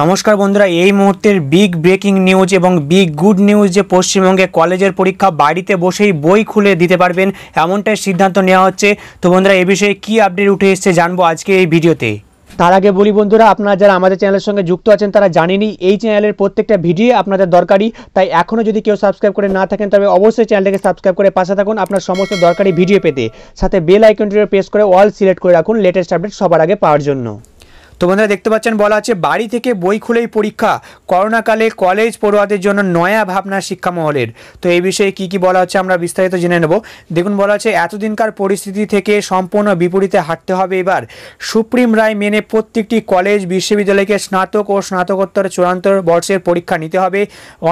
নমস্কার বন্ধুরা এই মুহূর্তের বিগ ব্রেকিং নিউজ এবং বিগ গুড নিউজ যে পশ্চিমবঙ্গে কলেজের পরীক্ষা বাড়িতে বসেই বই খুলে দিতে পারবেন এমনটাই সিদ্ধান্ত নেওয়া হচ্ছে তো বন্ধুরা এ বিষয়ে কি আপডেট উঠে এসছে জানবো আজকে এই ভিডিওতে তার আগে বলি বন্ধুরা আপনারা যারা আমাদের চ্যানেলের সঙ্গে যুক্ত আছেন তারা জানেনি এই চ্যানেলের প্রত্যেকটা ভিডিও আপনাদের দরকারি তাই এখনও যদি কেউ সাবস্ক্রাইব করে না থাকেন তবে অবশ্যই চ্যানেলটাকে সাবস্ক্রাইব করে পাশে থাকুন আপনার সমস্ত দরকারি ভিডিও পেতে সাথে বেল আইকনটিও প্রেস করে অল সিলেক্ট করে রাখুন লেটেস্ট আপডেট সবার আগে পাওয়ার জন্য তো বন্ধুরা দেখতে পাচ্ছেন বলা আছে বাড়ি থেকে বই খুলেই পরীক্ষা করোনাকালে কলেজ পড়ুয়াদের জন্য নয়া ভাবনা শিক্ষামহলের তো এই বিষয়ে কি কি বলা হচ্ছে আমরা বিস্তারিত জেনে নেব দেখুন বলা আছে এতদিনকার পরিস্থিতি থেকে সম্পূর্ণ বিপরীতে হাঁটতে হবে এবার সুপ্রিম রায় মেনে প্রত্যেকটি কলেজ বিশ্ববিদ্যালয়কে স্নাতক ও স্নাতকোত্তর চূড়ান্ত বর্ষের পরীক্ষা নিতে হবে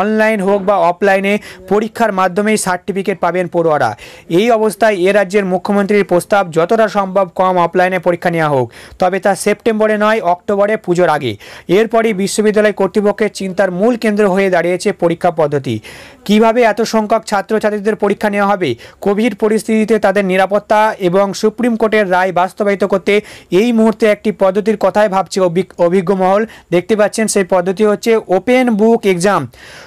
অনলাইন হোক বা অফলাইনে পরীক্ষার মাধ্যমেই সার্টিফিকেট পাবেন পড়ুয়ারা এই অবস্থায় এ রাজ্যের মুখ্যমন্ত্রীর প্রস্তাব যতটা সম্ভব কম অফলাইনে পরীক্ষা নেওয়া হোক তবে তা সেপ্টেম্বরে নয় হয় অক্টোবরে পুজোর আগে এরপরই বিশ্ববিদ্যালয় কর্তৃপক্ষের চিন্তার মূল কেন্দ্র হয়ে দাঁড়িয়েছে পরীক্ষা পদ্ধতি কিভাবে এত সংখ্যক ছাত্রছাত্রীদের পরীক্ষা নেওয়া হবে কোভিড পরিস্থিতিতে তাদের নিরাপত্তা এবং সুপ্রিম কোর্টের রায় বাস্তবায়িত করতে এই মুহূর্তে একটি পদ্ধতির কথাই ভাবছে অভিজ্ঞ মহল দেখতে পাচ্ছেন সেই পদ্ধতি হচ্ছে ওপেন বুক এক্সাম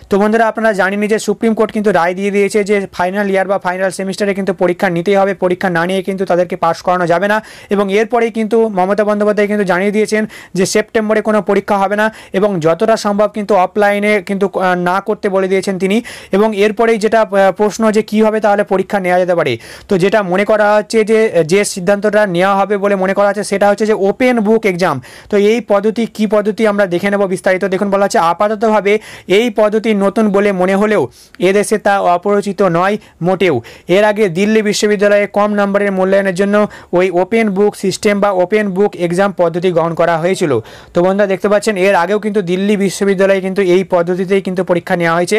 তো বন্ধুরা আপনারা জানেনি যে সুপ্রিম কোর্ট কিন্তু রায় দিয়ে দিয়েছে যে ফাইনাল ইয়ার বা ফাইনাল সেমিস্টারে কিন্তু পরীক্ষা নিতেই হবে পরীক্ষা না নিয়ে কিন্তু তাদেরকে পাশ করানো যাবে না এবং এরপরেই কিন্তু মমতা বন্দ্যোপাধ্যায় কিন্তু জানিয়ে দিয়েছেন বলেছেন যে সেপ্টেম্বরে কোনো পরীক্ষা হবে না এবং যতটা সম্ভব কিন্তু অফলাইনে কিন্তু না করতে বলে দিয়েছেন তিনি এবং এরপরেই যেটা প্রশ্ন যে কি হবে তাহলে পরীক্ষা নেওয়া যেতে পারে তো যেটা মনে করা হচ্ছে যে যে সিদ্ধান্তটা নেওয়া হবে বলে মনে করা হচ্ছে সেটা হচ্ছে যে ওপেন বুক এক্সাম তো এই পদ্ধতি কি পদ্ধতি আমরা দেখে নেব বিস্তারিত দেখুন বলা হচ্ছে আপাততভাবে এই পদ্ধতি নতুন বলে মনে হলেও এদেশে তা অপরিচিত নয় মোটেও এর আগে দিল্লি বিশ্ববিদ্যালয়ে কম নম্বরের মূল্যায়নের জন্য ওই ওপেন বুক সিস্টেম বা ওপেন বুক এক্সাম পদ্ধতি গ্রহণ করা করা হয়েছিল তো বন্ধুরা দেখতে পাচ্ছেন এর আগেও কিন্তু দিল্লি বিশ্ববিদ্যালয়ে কিন্তু এই পদ্ধতিতেই কিন্তু পরীক্ষা নেওয়া হয়েছে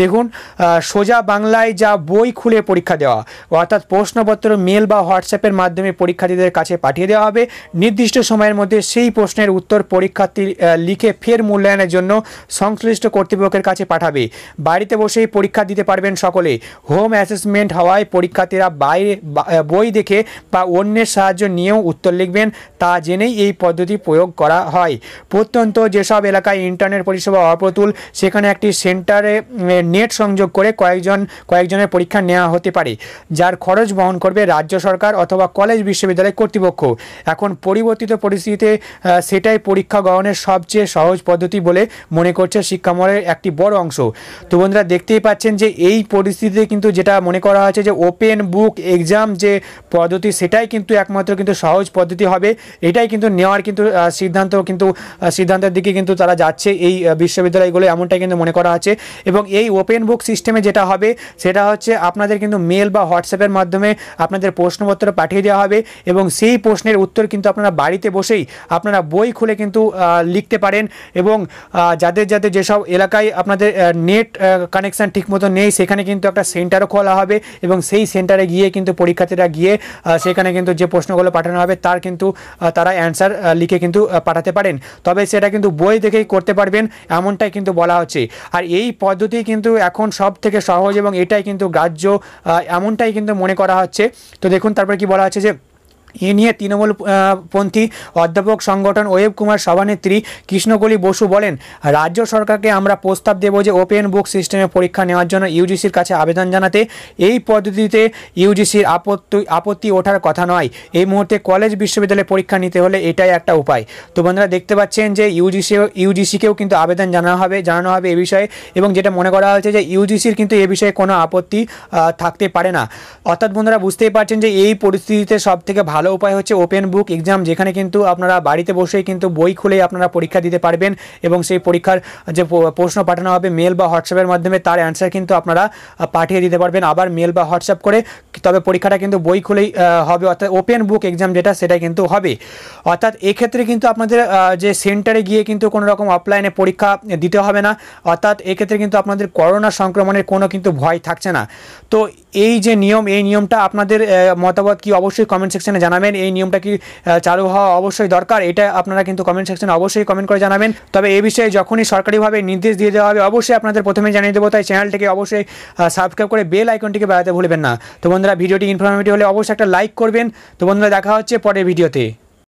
দেখুন সোজা বাংলায় যা বই খুলে পরীক্ষা দেওয়া অর্থাৎ প্রশ্নপত্র মেল বা হোয়াটসঅ্যাপের মাধ্যমে পরীক্ষার্থীদের কাছে পাঠিয়ে দেওয়া হবে নির্দিষ্ট সময়ের মধ্যে সেই প্রশ্নের উত্তর পরীক্ষার্থী লিখে ফের মূল্যায়নের জন্য সংশ্লিষ্ট কর্তৃপক্ষের কাছে পাঠাবে বাড়িতে বসেই পরীক্ষা দিতে পারবেন সকলে হোম অ্যাসেসমেন্ট হওয়ায় পরীক্ষার্থীরা বাইরে বই দেখে বা অন্যের সাহায্য নিয়েও উত্তর লিখবেন তা জেনেই এই পদ্ধতি প্রয়োগ করা হয় প্রত্যন্ত যেসব এলাকায় ইন্টারনেট পরিষেবা অপ্রতুল সেখানে একটি সেন্টারে নেট সংযোগ করে কয়েকজন কয়েকজনের পরীক্ষা নেওয়া হতে পারে যার খরচ বহন করবে রাজ্য সরকার অথবা কলেজ বিশ্ববিদ্যালয় কর্তৃপক্ষ এখন পরিবর্তিত পরিস্থিতিতে সেটাই পরীক্ষা গ্রহণের সবচেয়ে সহজ পদ্ধতি বলে মনে করছে শিক্ষামলের একটি বড় অংশ তো বন্ধুরা দেখতেই পাচ্ছেন যে এই পরিস্থিতিতে কিন্তু যেটা মনে করা হয়েছে যে ওপেন বুক এক্সাম যে পদ্ধতি সেটাই কিন্তু একমাত্র কিন্তু সহজ পদ্ধতি হবে এটাই কিন্তু নেওয়ার কিন্তু সিদ্ধান্ত কিন্তু সিদ্ধান্তের দিকে কিন্তু তারা যাচ্ছে এই বিশ্ববিদ্যালয়গুলো এমনটাই কিন্তু মনে করা আছে এবং এই ওপেন বুক সিস্টেমে যেটা হবে সেটা হচ্ছে আপনাদের কিন্তু মেল বা হোয়াটসঅ্যাপের মাধ্যমে আপনাদের প্রশ্নপত্র পাঠিয়ে দেওয়া হবে এবং সেই প্রশ্নের উত্তর কিন্তু আপনারা বাড়িতে বসেই আপনারা বই খুলে কিন্তু লিখতে পারেন এবং যাদের যাদের যেসব এলাকায় আপনাদের নেট কানেকশান ঠিকমতো নেই সেখানে কিন্তু একটা সেন্টারও খোলা হবে এবং সেই সেন্টারে গিয়ে কিন্তু পরীক্ষার্থীরা গিয়ে সেখানে কিন্তু যে প্রশ্নগুলো পাঠানো হবে তার কিন্তু তারা অ্যান্সার লিখে কিন্তু পাঠাতে পারেন তবে সেটা কিন্তু বই দেখেই করতে পারবেন এমনটাই কিন্তু বলা হচ্ছে আর এই পদ্ধতি কিন্তু এখন সব থেকে সহজ এবং এটাই কিন্তু গ্রাহ্য এমনটাই কিন্তু মনে করা হচ্ছে তো দেখুন তারপরে কি বলা হচ্ছে যে এ নিয়ে তৃণমূল পন্থী অধ্যাপক সংগঠন ওয়েব কুমার সভানেত্রী কৃষ্ণকলি বসু বলেন রাজ্য সরকারকে আমরা প্রস্তাব দেব যে ওপেন বুক সিস্টেমে পরীক্ষা নেওয়ার জন্য ইউজিসির কাছে আবেদন জানাতে এই পদ্ধতিতে ইউজিসির আপত্তি আপত্তি ওঠার কথা নয় এই মুহূর্তে কলেজ বিশ্ববিদ্যালয়ে পরীক্ষা নিতে হলে এটাই একটা উপায় তো বন্ধুরা দেখতে পাচ্ছেন যে ইউজিসি ইউজিসিকেও কিন্তু আবেদন জানানো হবে জানানো হবে এ বিষয়ে এবং যেটা মনে করা হয়েছে যে ইউজিসির কিন্তু এ বিষয়ে কোনো আপত্তি থাকতে পারে না অর্থাৎ বন্ধুরা বুঝতেই পারছেন যে এই পরিস্থিতিতে সবথেকে ভালো ভালো উপায় হচ্ছে ওপেন বুক এক্সাম যেখানে কিন্তু আপনারা বাড়িতে বসেই কিন্তু বই খুলে আপনারা পরীক্ষা দিতে পারবেন এবং সেই পরীক্ষার যে প্রশ্ন পাঠানো হবে মেল বা হোয়াটসঅ্যাপের মাধ্যমে তার অ্যান্সার কিন্তু আপনারা পাঠিয়ে দিতে পারবেন আবার মেল বা হোয়াটসঅ্যাপ করে তবে পরীক্ষাটা কিন্তু বই খুলেই হবে অর্থাৎ ওপেন বুক এক্সাম যেটা সেটা কিন্তু হবে অর্থাৎ এক্ষেত্রে কিন্তু আপনাদের যে সেন্টারে গিয়ে কিন্তু কোনো রকম অফলাইনে পরীক্ষা দিতে হবে না অর্থাৎ এক্ষেত্রে কিন্তু আপনাদের করোনা সংক্রমণের কোনো কিন্তু ভয় থাকছে না তো এই যে নিয়ম এই নিয়মটা আপনাদের মতামত কি অবশ্যই কমেন্ট সেকশনে জানা জানাবেন এই নিয়মটা কি চালু হওয়া অবশ্যই দরকার এটা আপনারা কিন্তু কমেন্ট সেকশনে অবশ্যই কমেন্ট করে জানাবেন তবে এ বিষয়ে যখনই সরকারিভাবে নির্দেশ দিয়ে দেওয়া হবে অবশ্যই আপনাদের প্রথমে জানিয়ে দেবো তাই চ্যানেলটিকে অবশ্যই সাবস্ক্রাইব করে বেল আইকনটিকে বাড়াতে ভুলবেন না তো বন্ধুরা ভিডিওটি ইনফরমেটিভ হলে অবশ্যই একটা লাইক করবেন তো বন্ধুরা দেখা হচ্ছে পরের ভিডিওতে